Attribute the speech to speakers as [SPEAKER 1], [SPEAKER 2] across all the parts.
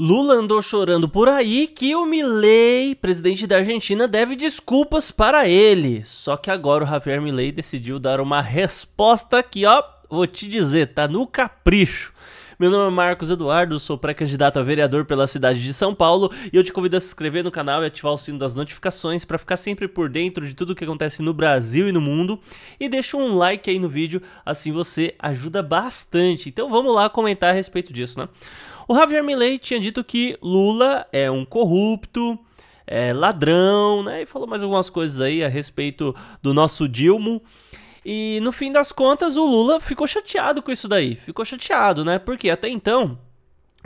[SPEAKER 1] Lula andou chorando por aí que o Milley, presidente da Argentina, deve desculpas para ele. Só que agora o Javier Milley decidiu dar uma resposta que, ó, vou te dizer, tá no capricho. Meu nome é Marcos Eduardo, sou pré-candidato a vereador pela cidade de São Paulo e eu te convido a se inscrever no canal e ativar o sino das notificações para ficar sempre por dentro de tudo que acontece no Brasil e no mundo. E deixa um like aí no vídeo, assim você ajuda bastante. Então vamos lá comentar a respeito disso, né? O Javier Milei tinha dito que Lula é um corrupto, é ladrão, né? E falou mais algumas coisas aí a respeito do nosso Dilma. E no fim das contas, o Lula ficou chateado com isso daí. Ficou chateado, né? Porque até então.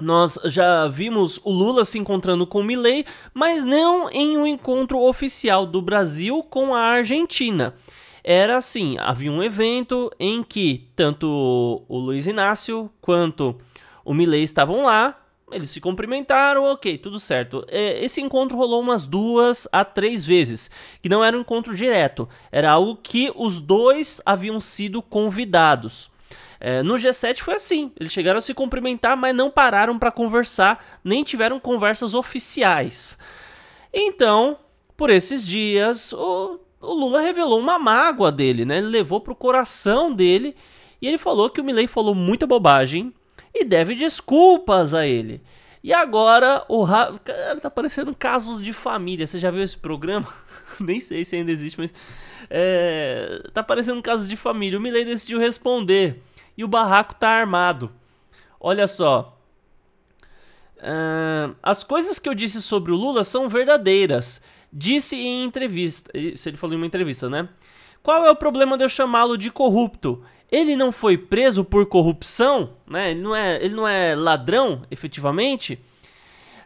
[SPEAKER 1] Nós já vimos o Lula se encontrando com o Milley, mas não em um encontro oficial do Brasil com a Argentina era assim: havia um evento em que tanto o Luiz Inácio quanto o Milley estavam lá eles se cumprimentaram, ok, tudo certo. É, esse encontro rolou umas duas a três vezes, que não era um encontro direto, era algo que os dois haviam sido convidados. É, no G7 foi assim, eles chegaram a se cumprimentar, mas não pararam para conversar, nem tiveram conversas oficiais. Então, por esses dias, o, o Lula revelou uma mágoa dele, né? Ele levou pro coração dele e ele falou que o Milley falou muita bobagem, e deve desculpas a ele. E agora o Rafa. Cara, tá parecendo casos de família. Você já viu esse programa? Nem sei se ainda existe, mas. É... Tá parecendo casos de família. O Milley decidiu responder. E o barraco tá armado. Olha só. Uh... as coisas que eu disse sobre o Lula são verdadeiras. Disse em entrevista. Isso ele falou em uma entrevista, né? Qual é o problema de eu chamá-lo de corrupto? Ele não foi preso por corrupção, né? Ele não é, ele não é ladrão, efetivamente.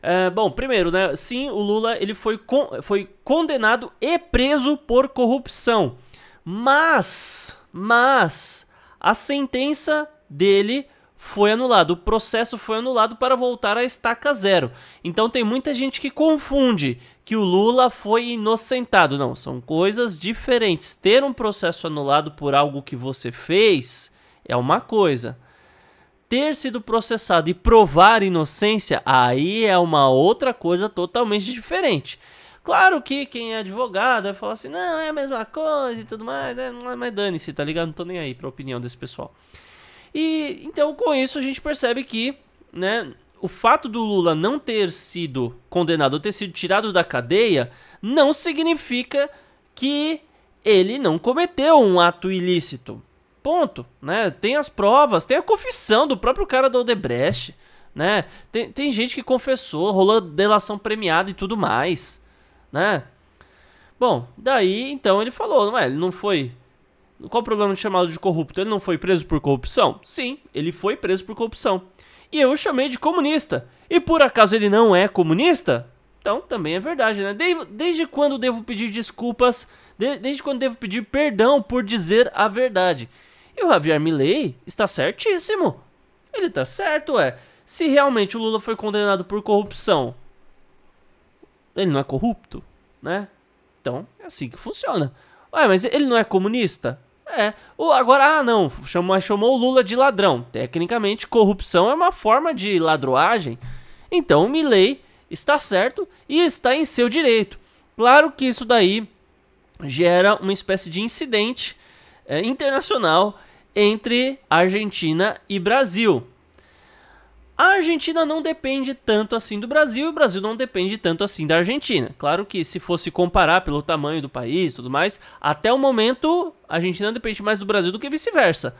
[SPEAKER 1] É, bom, primeiro, né? Sim, o Lula ele foi, con foi condenado e preso por corrupção. Mas, mas a sentença dele foi anulado, o processo foi anulado para voltar à estaca zero. Então tem muita gente que confunde que o Lula foi inocentado. Não, são coisas diferentes. Ter um processo anulado por algo que você fez é uma coisa. Ter sido processado e provar inocência, aí é uma outra coisa totalmente diferente. Claro que quem é advogado vai falar assim, não, é a mesma coisa e tudo mais, né? mas dane-se, tá ligado? Não tô nem aí pra opinião desse pessoal. E então com isso a gente percebe que, né, o fato do Lula não ter sido condenado, ou ter sido tirado da cadeia, não significa que ele não cometeu um ato ilícito. Ponto, né? Tem as provas, tem a confissão do próprio cara do Odebrecht, né? Tem, tem gente que confessou, rolou delação premiada e tudo mais, né? Bom, daí então ele falou, não é? Ele não foi qual o problema de chamá-lo de corrupto? Ele não foi preso por corrupção? Sim, ele foi preso por corrupção. E eu o chamei de comunista. E por acaso ele não é comunista? Então também é verdade, né? Desde, desde quando devo pedir desculpas? De, desde quando devo pedir perdão por dizer a verdade? E o Javier Milley está certíssimo. Ele está certo, é. Se realmente o Lula foi condenado por corrupção, ele não é corrupto, né? Então é assim que funciona. Ué, mas ele não é comunista? É. O, agora, ah, não, chamou, chamou o Lula de ladrão. Tecnicamente, corrupção é uma forma de ladroagem. Então, o Milley está certo e está em seu direito. Claro que isso daí gera uma espécie de incidente é, internacional entre Argentina e Brasil. A Argentina não depende tanto assim do Brasil e o Brasil não depende tanto assim da Argentina. Claro que se fosse comparar pelo tamanho do país e tudo mais, até o momento a Argentina depende mais do Brasil do que vice-versa.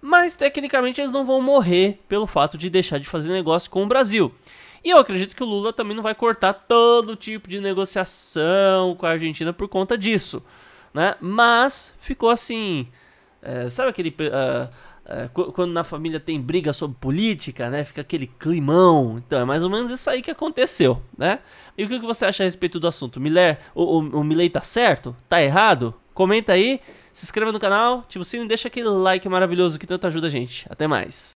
[SPEAKER 1] Mas tecnicamente eles não vão morrer pelo fato de deixar de fazer negócio com o Brasil. E eu acredito que o Lula também não vai cortar todo tipo de negociação com a Argentina por conta disso, né? Mas ficou assim, é, sabe aquele. Uh, quando na família tem briga sobre política, né? Fica aquele climão. Então, é mais ou menos isso aí que aconteceu, né? E o que você acha a respeito do assunto? Miller, o, o, o Milley tá certo? Tá errado? Comenta aí, se inscreva no canal, ativa o sino e deixa aquele like maravilhoso que tanto ajuda a gente. Até mais.